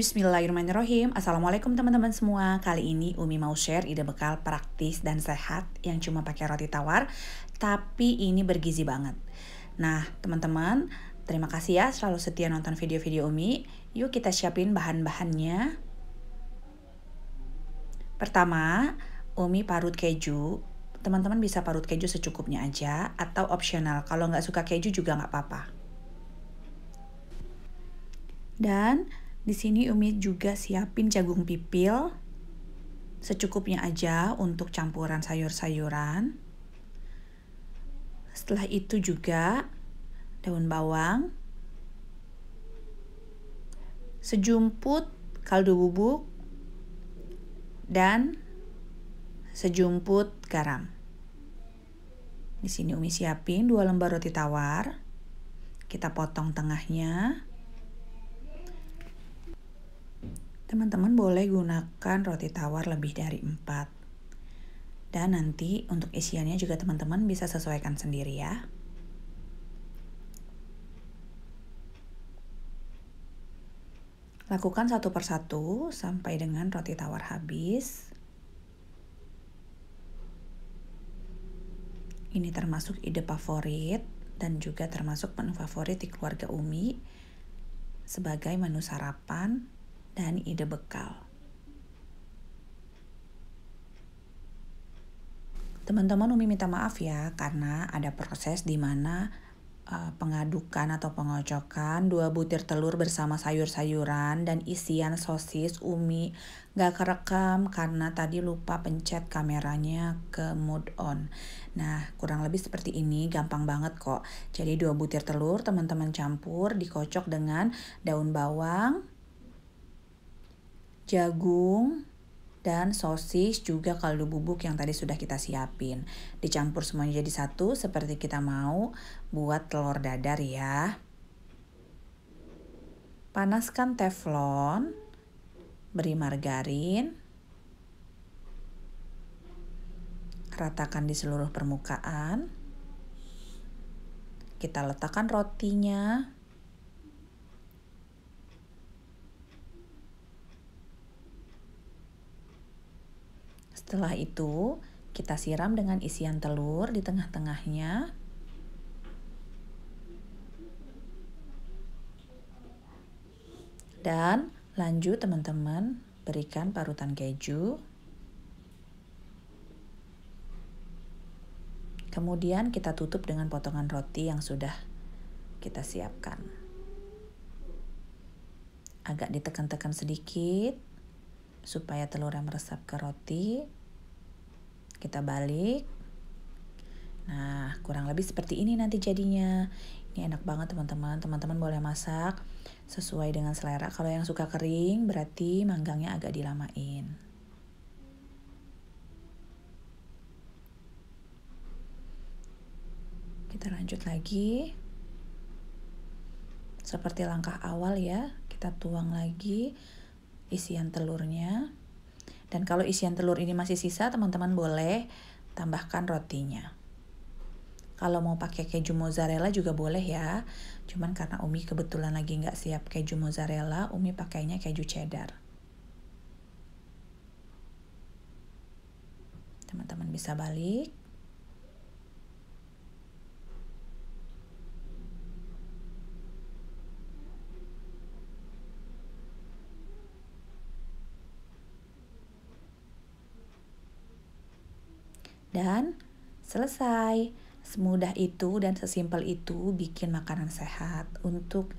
Bismillahirrahmanirrahim. Assalamualaikum teman-teman semua. Kali ini Umi mau share ide bekal praktis dan sehat yang cuma pakai roti tawar, tapi ini bergizi banget. Nah, teman-teman, terima kasih ya selalu setia nonton video-video Umi. Yuk kita siapin bahan-bahannya. Pertama, Umi parut keju. Teman-teman bisa parut keju secukupnya aja atau opsional. Kalau nggak suka keju juga nggak apa-apa. Dan di sini Umi juga siapin jagung pipil secukupnya aja untuk campuran sayur-sayuran. Setelah itu juga daun bawang, sejumput kaldu bubuk, dan sejumput garam. Di sini Umi siapin dua lembar roti tawar. Kita potong tengahnya. teman-teman boleh gunakan roti tawar lebih dari 4. Dan nanti untuk isiannya juga teman-teman bisa sesuaikan sendiri ya. Lakukan satu persatu sampai dengan roti tawar habis. Ini termasuk ide favorit dan juga termasuk menu favorit di keluarga Umi sebagai menu sarapan dan ide bekal. Teman-teman Umi minta maaf ya karena ada proses di mana eh, pengadukan atau pengocokan dua butir telur bersama sayur-sayuran dan isian sosis Umi gak kerekam karena tadi lupa pencet kameranya ke mode on. Nah kurang lebih seperti ini gampang banget kok. Jadi dua butir telur teman-teman campur dikocok dengan daun bawang, jagung, dan sosis juga kaldu bubuk yang tadi sudah kita siapin. Dicampur semuanya jadi satu seperti kita mau buat telur dadar ya. Panaskan teflon, beri margarin, ratakan di seluruh permukaan. Kita letakkan rotinya, Setelah itu, kita siram dengan isian telur di tengah-tengahnya. Dan lanjut teman-teman, berikan parutan keju. Kemudian kita tutup dengan potongan roti yang sudah kita siapkan. Agak ditekan-tekan sedikit supaya telurnya meresap ke roti. Kita balik. Nah, kurang lebih seperti ini nanti jadinya. Ini enak banget teman-teman. Teman-teman boleh masak sesuai dengan selera. Kalau yang suka kering, berarti manggangnya agak dilamain. Kita lanjut lagi. Seperti langkah awal ya, kita tuang lagi isian telurnya. Dan kalau isian telur ini masih sisa, teman-teman boleh tambahkan rotinya. Kalau mau pakai keju mozzarella juga boleh ya. Cuman karena Umi kebetulan lagi nggak siap keju mozzarella, Umi pakainya keju cheddar. Teman-teman bisa balik. dan selesai. Semudah itu dan sesimpel itu bikin makanan sehat untuk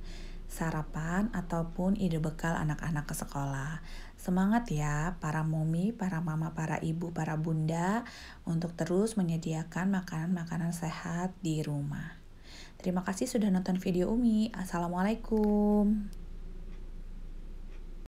sarapan ataupun ide bekal anak-anak ke sekolah. Semangat ya para momi, para mama, para ibu, para bunda untuk terus menyediakan makanan-makanan sehat di rumah. Terima kasih sudah nonton video Umi. Assalamualaikum.